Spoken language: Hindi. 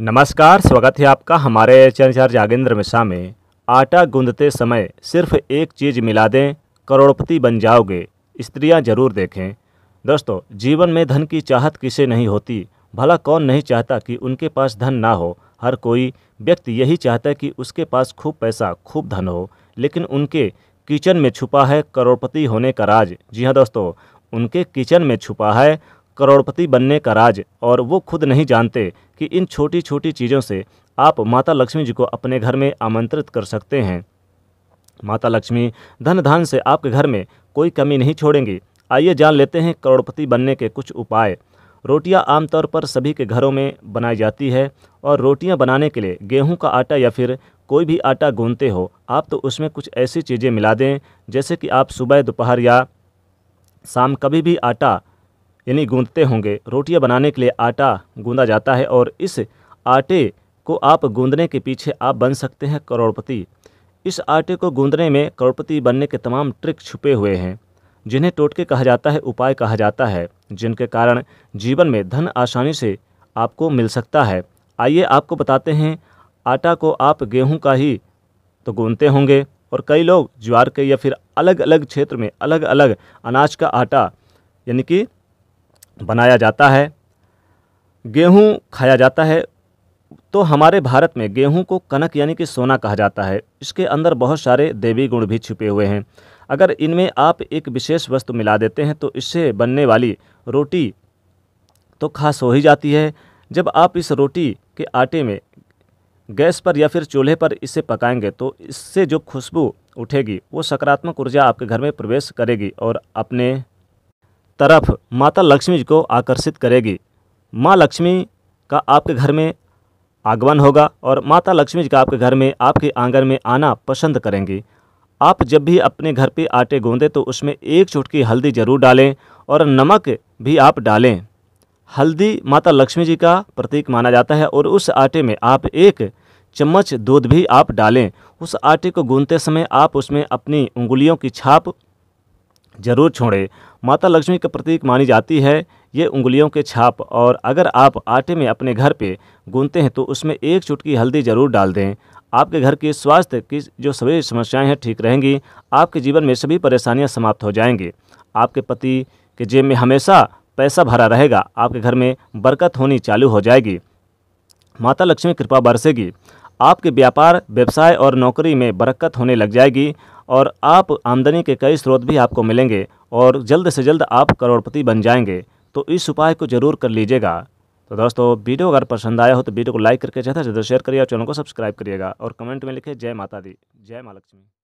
नमस्कार स्वागत है आपका हमारे चैनल जागेंद्र मिश्रा में आटा गूंधते समय सिर्फ एक चीज़ मिला दें करोड़पति बन जाओगे स्त्रियां जरूर देखें दोस्तों जीवन में धन की चाहत किसे नहीं होती भला कौन नहीं चाहता कि उनके पास धन ना हो हर कोई व्यक्ति यही चाहता है कि उसके पास खूब पैसा खूब धन हो लेकिन उनके किचन में छुपा है करोड़पति होने का राज जी हाँ दोस्तों उनके किचन में छुपा है करोड़पति बनने का राज और वो खुद नहीं जानते कि इन छोटी छोटी चीज़ों से आप माता लक्ष्मी जी को अपने घर में आमंत्रित कर सकते हैं माता लक्ष्मी धन धान से आपके घर में कोई कमी नहीं छोड़ेंगी आइए जान लेते हैं करोड़पति बनने के कुछ उपाय रोटियां आमतौर पर सभी के घरों में बनाई जाती है और रोटियां बनाने के लिए गेहूं का आटा या फिर कोई भी आटा गूंदते हो आप तो उसमें कुछ ऐसी चीज़ें मिला दें जैसे कि आप सुबह दोपहर या शाम कभी भी आटा यानी गूंदते होंगे रोटियां बनाने के लिए आटा गूंदा जाता है और इस आटे को आप गूंदने के पीछे आप बन सकते हैं करोड़पति इस आटे को गूंदने में करोड़पति बनने के तमाम ट्रिक छुपे हुए हैं जिन्हें टोटके कहा जाता है उपाय कहा जाता है जिनके कारण जीवन में धन आसानी से आपको मिल सकता है आइए आपको बताते हैं आटा को आप गेहूं का ही तो गूंदते होंगे और कई लोग ज्वार के या फिर अलग अलग क्षेत्र में अलग अलग अनाज का आटा यानी कि बनाया जाता है गेहूँ खाया जाता है तो हमारे भारत में गेहूं को कनक यानी कि सोना कहा जाता है इसके अंदर बहुत सारे देवी गुण भी छिपे हुए हैं अगर इनमें आप एक विशेष वस्तु मिला देते हैं तो इससे बनने वाली रोटी तो खास हो ही जाती है जब आप इस रोटी के आटे में गैस पर या फिर चूल्हे पर इसे पकाएंगे तो इससे जो खुशबू उठेगी वो सकारात्मक ऊर्जा आपके घर में प्रवेश करेगी और अपने तरफ माता लक्ष्मी जी को आकर्षित करेगी माँ लक्ष्मी का आपके घर में आगमन होगा और माता लक्ष्मी जी का आपके घर में आपके आंगन में आना पसंद करेंगी आप जब भी अपने घर पे आटे गूँधें तो उसमें एक चुटकी हल्दी ज़रूर डालें और नमक भी आप डालें हल्दी माता लक्ष्मी जी का प्रतीक माना जाता है और उस आटे में आप एक चम्मच दूध भी आप डालें उस आटे को गूँधते समय आप उसमें अपनी उंगलियों की छाप जरूर छोड़ें माता लक्ष्मी का प्रतीक मानी जाती है ये उंगलियों के छाप और अगर आप आटे में अपने घर पे गूंथते हैं तो उसमें एक चुटकी हल्दी ज़रूर डाल दें आपके घर के स्वास्थ्य की जो सभी समस्याएं हैं ठीक रहेंगी आपके जीवन में सभी परेशानियां समाप्त हो जाएंगी आपके पति के जेब में हमेशा पैसा भरा रहेगा आपके घर में बरकत होनी चालू हो जाएगी माता लक्ष्मी कृपा बरसेगी आपके व्यापार व्यवसाय और नौकरी में बरकत होने लग जाएगी और आप आमदनी के कई स्रोत भी आपको मिलेंगे और जल्द से जल्द आप करोड़पति बन जाएंगे तो इस उपाय को जरूर कर लीजिएगा तो दोस्तों वीडियो अगर पसंद आया हो तो वीडियो को लाइक करके ज़्यादा से ज़्यादा शेयर करिए और चैनल को सब्सक्राइब करिएगा और कमेंट में लिखे जय माता दी जय महालक्ष्मी लक्ष्मी